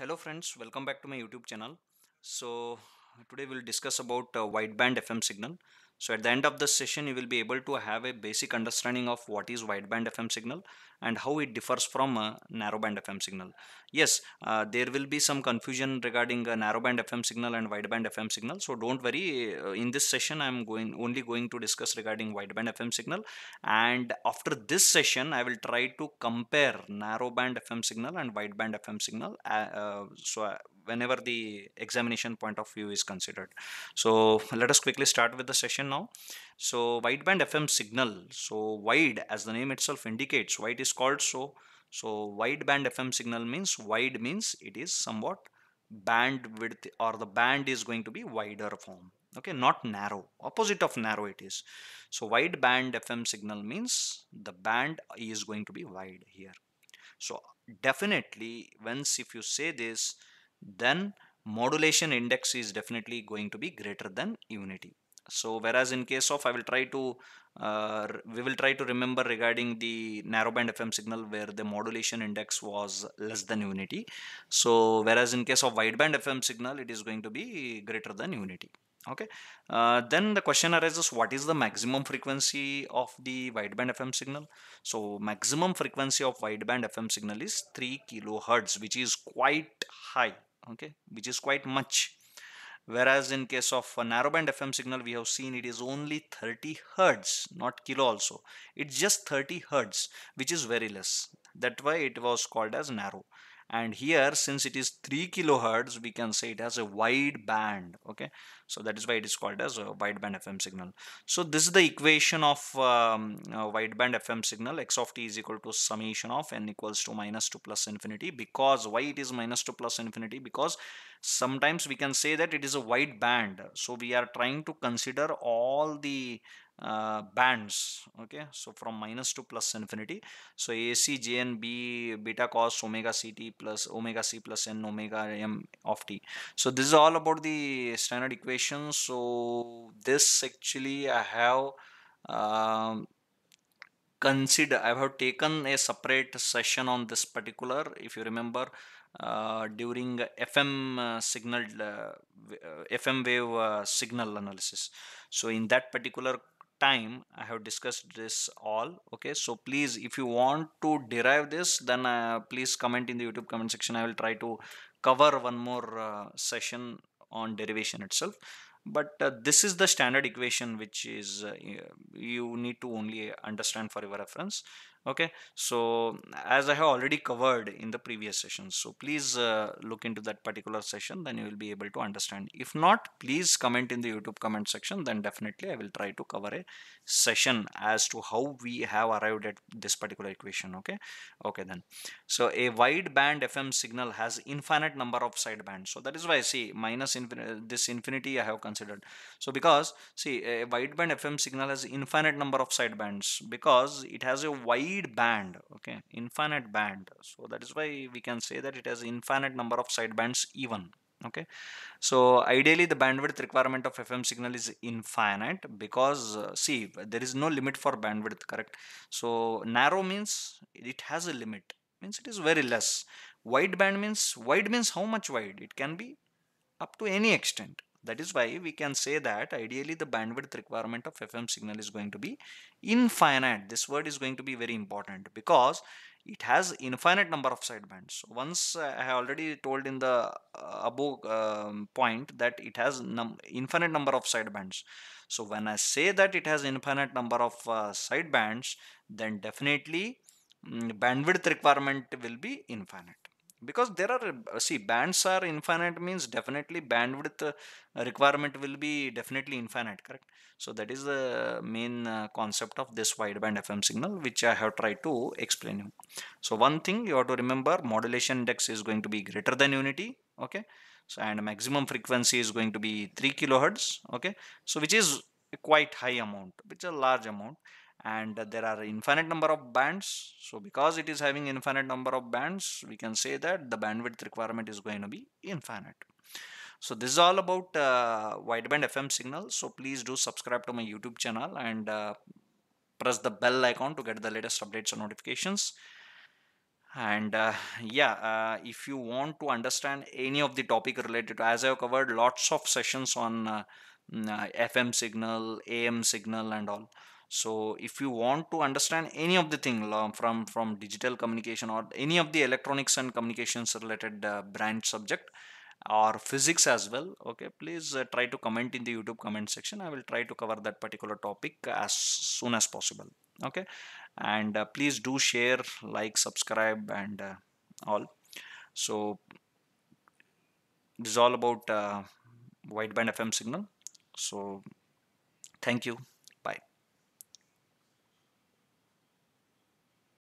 hello friends welcome back to my youtube channel so today we'll discuss about uh, wideband fm signal so at the end of this session, you will be able to have a basic understanding of what is wideband FM signal and how it differs from a uh, narrowband FM signal. Yes, uh, there will be some confusion regarding a uh, narrowband FM signal and wideband FM signal. So don't worry, uh, in this session, I'm going only going to discuss regarding wideband FM signal. And after this session, I will try to compare narrowband FM signal and wideband FM signal. Uh, so whenever the examination point of view is considered so let us quickly start with the session now so wideband fm signal so wide as the name itself indicates why it is called so so wideband fm signal means wide means it is somewhat bandwidth or the band is going to be wider form okay not narrow opposite of narrow it is so wide band fm signal means the band is going to be wide here so definitely once if you say this then modulation index is definitely going to be greater than unity so whereas in case of i will try to uh, we will try to remember regarding the narrowband fm signal where the modulation index was less than unity so whereas in case of wideband fm signal it is going to be greater than unity okay uh, then the question arises what is the maximum frequency of the wideband fm signal so maximum frequency of wideband fm signal is 3 kilohertz which is quite high okay which is quite much whereas in case of a narrowband fm signal we have seen it is only 30 hertz not kilo also it's just 30 hertz which is very less that why it was called as narrow and here since it is 3 kilohertz we can say it has a wide band okay so that is why it is called as a wide band fm signal so this is the equation of um, uh, band fm signal x of t is equal to summation of n equals to minus 2 plus infinity because why it is minus 2 plus infinity because sometimes we can say that it is a wide band so we are trying to consider all the uh, bands okay so from minus to plus infinity so ac and b beta cos omega ct plus omega c plus n omega m of t so this is all about the standard equations so this actually i have um, consider i have taken a separate session on this particular if you remember uh, during fm uh, signal uh, uh fm wave uh, signal analysis so in that particular time i have discussed this all okay so please if you want to derive this then uh, please comment in the youtube comment section i will try to cover one more uh, session on derivation itself but uh, this is the standard equation which is uh, you need to only understand for your reference okay so as i have already covered in the previous session so please uh, look into that particular session then you will be able to understand if not please comment in the youtube comment section then definitely i will try to cover a session as to how we have arrived at this particular equation okay okay then so a wide band fm signal has infinite number of side bands so that is why I see minus infinite. this infinity i have considered so because see a wideband fm signal has infinite number of side bands because it has a wide wide band okay infinite band so that is why we can say that it has infinite number of sidebands even okay so ideally the bandwidth requirement of fm signal is infinite because uh, see there is no limit for bandwidth correct so narrow means it has a limit means it is very less wide band means wide means how much wide it can be up to any extent that is why we can say that ideally the bandwidth requirement of FM signal is going to be infinite. This word is going to be very important because it has infinite number of sidebands. Once uh, I have already told in the uh, above um, point that it has num infinite number of sidebands. So when I say that it has infinite number of uh, sidebands, then definitely um, bandwidth requirement will be infinite because there are see bands are infinite means definitely bandwidth uh, requirement will be definitely infinite correct so that is the main uh, concept of this wideband fm signal which i have tried to explain you so one thing you have to remember modulation index is going to be greater than unity okay so and maximum frequency is going to be 3 kilohertz okay so which is quite high amount which is a large amount and there are infinite number of bands so because it is having infinite number of bands we can say that the bandwidth requirement is going to be infinite so this is all about uh, wideband fm signal so please do subscribe to my youtube channel and uh, press the bell icon to get the latest updates and notifications and uh, yeah uh, if you want to understand any of the topic related to, as i have covered lots of sessions on fm uh, mm, uh, signal am signal and all so if you want to understand any of the thing from from digital communication or any of the electronics and communications related uh, branch subject or physics as well okay please uh, try to comment in the youtube comment section i will try to cover that particular topic as soon as possible okay and uh, please do share like subscribe and uh, all so this is all about uh, wideband fm signal so thank you